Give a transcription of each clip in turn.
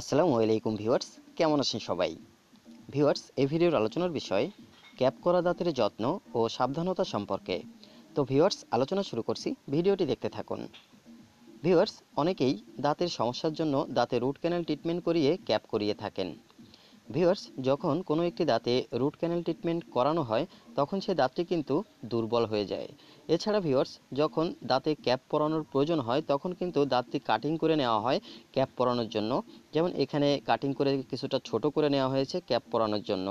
আসসালামু আলাইকুম ভিউয়ার্স কেমন আছেন সবাই ভিউয়ার্স এই ভিডিওর আলোচনার বিষয় ক্যাপ করা দাঁতের যত্ন ও সাবধানতা সম্পর্কে তো ভিউয়ার্স আলোচনা শুরু করছি ভিডিওটি দেখতে থাকুন ভিউয়ার্স অনেকেই দাঁতের সমস্যার জন্য দাঁতে রুট ক্যানেল ট্রিটমেন্ট করিয়ে ক্যাপ করিয়ে থাকেন ভিউয়ার্স যখন কোনো একটি দাঁতে রুট ক্যানেল ট্রিটমেন্ট করানো হয় তখন সেই দাঁতটি কিন্তু দুর্বল হয়ে যায় এছাড়া ভিউয়ার্স যখন দাঁতে ক্যাপ পরানোর প্রয়োজন হয় তখন কিন্তু দাঁতটি কাটিং করে নেওয়া হয় ক্যাপ পরানোর জন্য যেমন এখানে কাটিং করে কিছুটা ছোট করে নেওয়া হয়েছে ক্যাপ পরানোর জন্য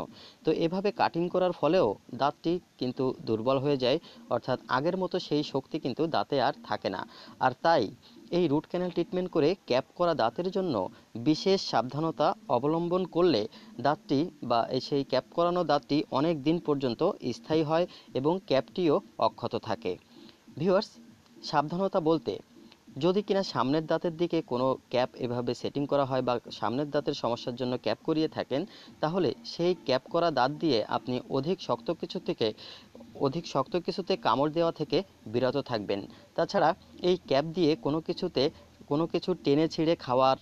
তো এভাবে কাটিং করার ফলেও দাঁতটি কিন্তু দুর্বল হয়ে যায় অর্থাৎ আগের মতো সেই শক্তি কিন্তু দাঁতে আর থাকে না আর তাই এই রুট ক্যানেল ট্রিটমেন্ট করে ক্যাপ করা দাঁতের জন্য বিশেষ সাবধানতা অবলম্বন করলে দাঁতটি বা সেই ক্যাপ করানো দাঁতটি অনেক দিন পর্যন্ত স্থায়ী হয় এবং ক্যাপটিও অক্ষত থাকে ভিউয়ার্স সাবধানতা বলতে যদি কিনা সামনের দাঁতের দিকে কোনো ক্যাপ এভাবে সেটিং করা হয় বা সামনের দাঁতের সমস্যার জন্য ক্যাপ করিয়ে থাকেন তাহলে সেই ক্যাপ করা দাঁত দিয়ে আপনি অধিক শক্ত কিছু থেকে অধিক শক্ত কিছুতে কামড় দেওয়া থেকে বিরত থাকবেন তাছাড়া এই ক্যাপ দিয়ে কোনো কিছুতে কোনো কিছু টেনে ছিঁড়ে খাওয়ার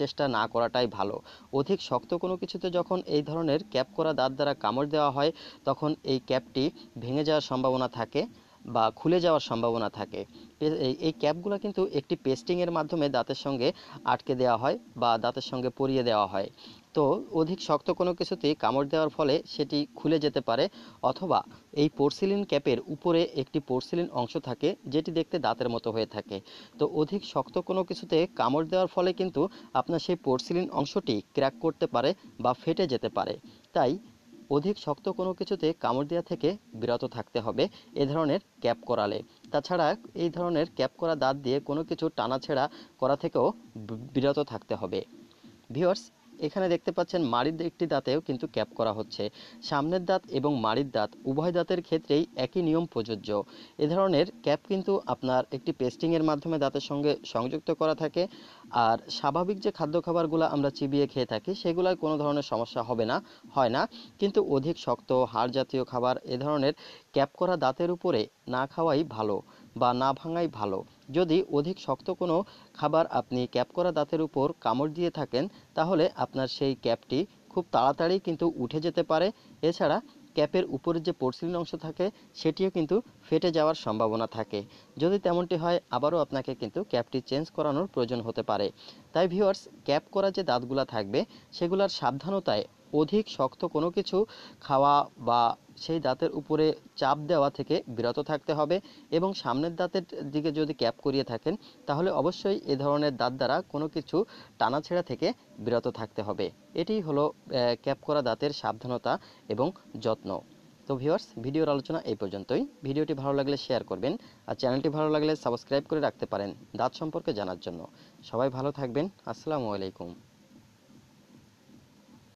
চেষ্টা না করাটাই ভালো অধিক শক্ত কোনো কিছুতে যখন এই ধরনের ক্যাপ করা দাঁত দ্বারা কামড় দেওয়া হয় তখন এই ক্যাপটি ভেঙে যাওয়ার সম্ভাবনা থাকে বা খুলে যাওয়ার সম্ভাবনা থাকে এই ক্যাপগুলো কিন্তু একটি পেস্টিংয়ের মাধ্যমে দাঁতের সঙ্গে আটকে দেওয়া হয় বা দাঁতের সঙ্গে পরিয়ে দেওয়া হয় তো অধিক শক্ত কোনো কিছুতে কামড় দেওয়ার ফলে সেটি খুলে যেতে পারে অথবা এই পোর্সিলিন ক্যাপের উপরে একটি পোর্সিলিন অংশ থাকে যেটি দেখতে দাঁতের মতো হয়ে থাকে তো অধিক শক্ত কোনো কিছুতে কামড় দেওয়ার ফলে কিন্তু আপনার সেই পোর্সিলিন অংশটি ক্র্যাক করতে পারে বা ফেটে যেতে পারে তাই অধিক শক্ত কোনো কিছুতে কামড় দেওয়া থেকে বিরত থাকতে হবে এ ধরনের ক্যাপ করালে তাছাড়া এই ধরনের ক্যাপ করা দাঁত দিয়ে কোনো কিছু টানাছেড়া করা থেকেও বিরত থাকতে হবে ভিওর্স এখানে দেখতে পাচ্ছেন মাড়ির একটি দাঁতেও কিন্তু ক্যাপ করা হচ্ছে সামনের দাঁত এবং মাড়ির দাঁত উভয় দাঁতের ক্ষেত্রেই একই নিয়ম প্রযোজ্য এ ধরনের ক্যাপ কিন্তু আপনার একটি পেস্টিংয়ের মাধ্যমে দাঁতের সঙ্গে সংযুক্ত করা থাকে আর স্বাভাবিক যে খাদ্য খাবারগুলো আমরা চিবিয়ে খেয়ে থাকি সেগুলোর কোনো ধরনের সমস্যা হবে না হয় না কিন্তু অধিক শক্ত হাড় জাতীয় খাবার এ ধরনের ক্যাপ করা দাঁতের উপরে না খাওয়াই ভালো বা না ভাঙাই ভালো যদি অধিক শক্ত কোনো খাবার আপনি ক্যাপ করা দাঁতের উপর কামড় দিয়ে থাকেন তাহলে আপনার সেই ক্যাপটি খুব তাড়াতাড়ি কিন্তু উঠে যেতে পারে এছাড়া ক্যাপের উপরে যে পোর্সিলিন অংশ থাকে সেটিও কিন্তু ফেটে যাওয়ার সম্ভাবনা থাকে যদি তেমনটি হয় আবারও আপনাকে কিন্তু ক্যাপটি চেঞ্জ করানোর প্রয়োজন হতে পারে তাই ভিওয়ার্স ক্যাপ করা যে দাঁতগুলা থাকবে সেগুলার সাবধানতায় অধিক শক্ত কোনো কিছু খাওয়া বা সেই দাঁতের উপরে চাপ দেওয়া থেকে বিরত থাকতে হবে এবং সামনের দাঁতের দিকে যদি ক্যাপ করিয়ে থাকেন তাহলে অবশ্যই এ ধরনের দাঁত দ্বারা কোনো কিছু টানাছেড়া থেকে বিরত থাকতে হবে এটি হলো ক্যাপ করা দাঁতের সাবধানতা এবং যত্ন তো ভিওয়ার্স ভিডিওর আলোচনা এই পর্যন্তই ভিডিওটি ভালো লাগলে শেয়ার করবেন আর চ্যানেলটি ভালো লাগলে সাবস্ক্রাইব করে রাখতে পারেন দাঁত সম্পর্কে জানার জন্য সবাই ভালো থাকবেন আসসালামু আলাইকুম